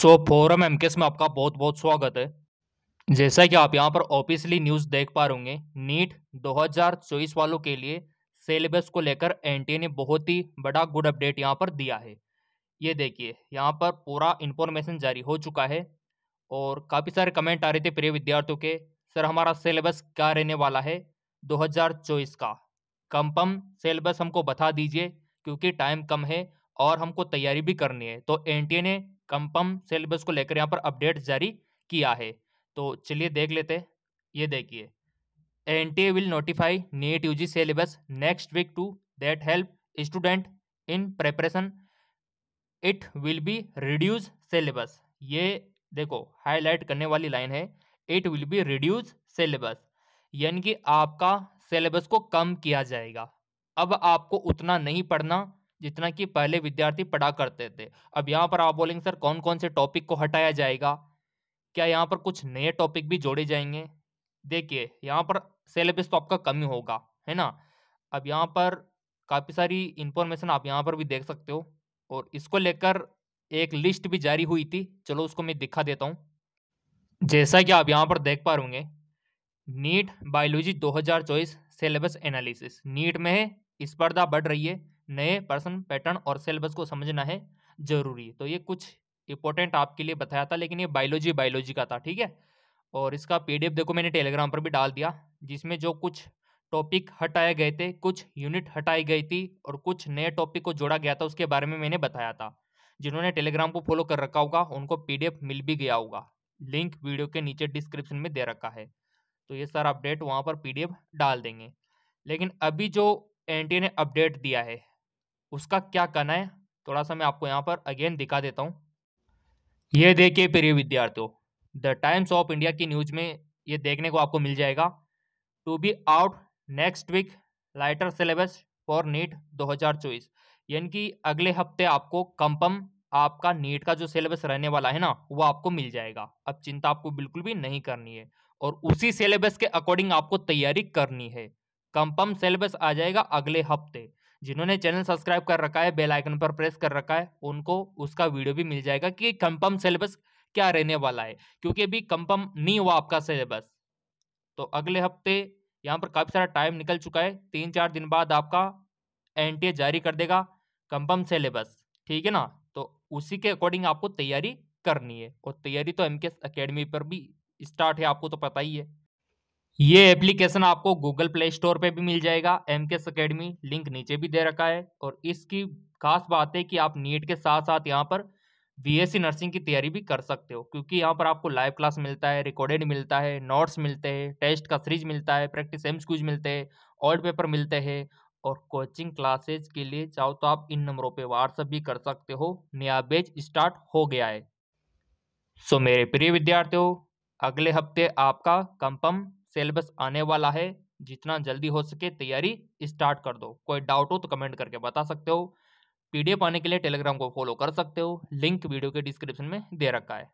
सो forum एमकेस में आपका बहुत बहुत स्वागत है जैसा कि आप यहाँ पर ऑफिसली न्यूज़ देख पा रहे होंगे नीट 2024 वालों के लिए सिलेबस को लेकर एनटीए ने बहुत ही बड़ा गुड अपडेट यहाँ पर दिया है ये देखिए यहाँ पर पूरा इन्फॉर्मेशन जारी हो चुका है और काफ़ी सारे कमेंट आ रहे थे प्रिय विद्यार्थियों के सर हमारा सिलेबस क्या रहने वाला है चौबीस का कंफर्म सिलेबस हमको बता दीजिए क्योंकि टाइम कम है और हमको तैयारी भी करनी है तो एनटीए ने कंपम सिलेबस को लेकर यहाँ पर अपडेट जारी किया है तो चलिए देख लेते ये देखिए N T will notify NEET U G syllabus next week to that help student in preparation it will be reduce syllabus ये देखो हाईलाइट करने वाली लाइन है it will be reduce syllabus यानी कि आपका सिलेबस को कम किया जाएगा अब आपको उतना नहीं पढ़ना जितना कि पहले विद्यार्थी पढ़ा करते थे अब यहाँ पर आप बोलेंगे सर कौन कौन से टॉपिक को हटाया जाएगा क्या यहाँ पर कुछ नए टॉपिक भी जोड़े जाएंगे देखिए यहाँ पर सिलेबस तो आपका कम ही होगा है ना अब यहाँ पर काफ़ी सारी इन्फॉर्मेशन आप यहाँ पर भी देख सकते हो और इसको लेकर एक लिस्ट भी जारी हुई थी चलो उसको मैं दिखा देता हूँ जैसा कि आप यहाँ पर देख पा रूंगे NEET biology 2024 syllabus analysis NEET में है स्पर्धा बढ़ रही है नए पर्सन पैटर्न और सिलेबस को समझना है जरूरी तो ये कुछ इंपॉर्टेंट आपके लिए बताया था लेकिन ये बायोलॉजी बायोलॉजी का था ठीक है और इसका पीडीएफ देखो मैंने टेलीग्राम पर भी डाल दिया जिसमें जो कुछ टॉपिक हटाए गए थे कुछ यूनिट हटाई गई थी और कुछ नए टॉपिक को जोड़ा गया था उसके बारे में मैंने बताया था जिन्होंने टेलीग्राम को फॉलो कर रखा होगा उनको पीडीएफ मिल भी गया होगा लिंक वीडियो के नीचे डिस्क्रिप्शन में दे रखा है तो ये सारा अपडेट वहाँ पर पीडीएफ डाल देंगे लेकिन अभी जो एन ने अपडेट दिया है उसका क्या कहना है थोड़ा सा मैं आपको यहाँ पर अगेन दिखा देता हूँ ये देखिए प्रिय विद्यार्थियों द टाइम्स ऑफ इंडिया की न्यूज में ये देखने को आपको मिल जाएगा to be out next week lighter syllabus for NEET 2024 यानी कि अगले हफ्ते आपको कंपम आपका नीट का जो सिलेबस रहने वाला है ना वो आपको मिल जाएगा अब चिंता आपको बिल्कुल भी नहीं करनी है और उसी सिलेबस के अकॉर्डिंग आपको तैयारी करनी है कंपम सिलेबस आ जाएगा अगले हफ्ते जिन्होंने चैनल सब्सक्राइब कर रखा है बेल आइकन पर प्रेस कर रखा है उनको उसका वीडियो भी मिल जाएगा कि कंपम सिलेबस क्या रहने वाला है क्योंकि अभी कंपम नहीं हुआ आपका सिलेबस तो अगले हफ्ते यहाँ पर काफ़ी सारा टाइम निकल चुका है तीन चार दिन बाद आपका एन जारी कर देगा कंपम सिलेबस ठीक है ना तो उसी के अकॉर्डिंग आपको तैयारी करनी है और तैयारी तो एम के पर भी स्टार्ट है आपको तो पता ही है ये एप्लीकेशन आपको गूगल प्ले स्टोर पे भी मिल जाएगा एम के अकेडमी लिंक नीचे भी दे रखा है और इसकी खास बात है कि आप नीट के साथ साथ यहाँ पर बी नर्सिंग की तैयारी भी कर सकते हो क्योंकि यहाँ पर आपको लाइव क्लास मिलता है रिकॉर्डेड मिलता है नोट्स मिलते हैं टेस्ट का सीरीज मिलता है प्रैक्टिस एम्स क्यूज मिलते हैं ऑल्ड पेपर मिलते हैं और कोचिंग क्लासेज के लिए चाहो तो आप इन नंबरों पर व्हाट्सअप भी कर सकते हो नया बेच स्टार्ट हो गया है सो मेरे प्रिय विद्यार्थियों अगले हफ्ते आपका कंपम सिलेबस आने वाला है जितना जल्दी हो सके तैयारी स्टार्ट कर दो कोई डाउट हो तो कमेंट करके बता सकते हो पीडीएफ आने के लिए टेलीग्राम को फॉलो कर सकते हो लिंक वीडियो के डिस्क्रिप्शन में दे रखा है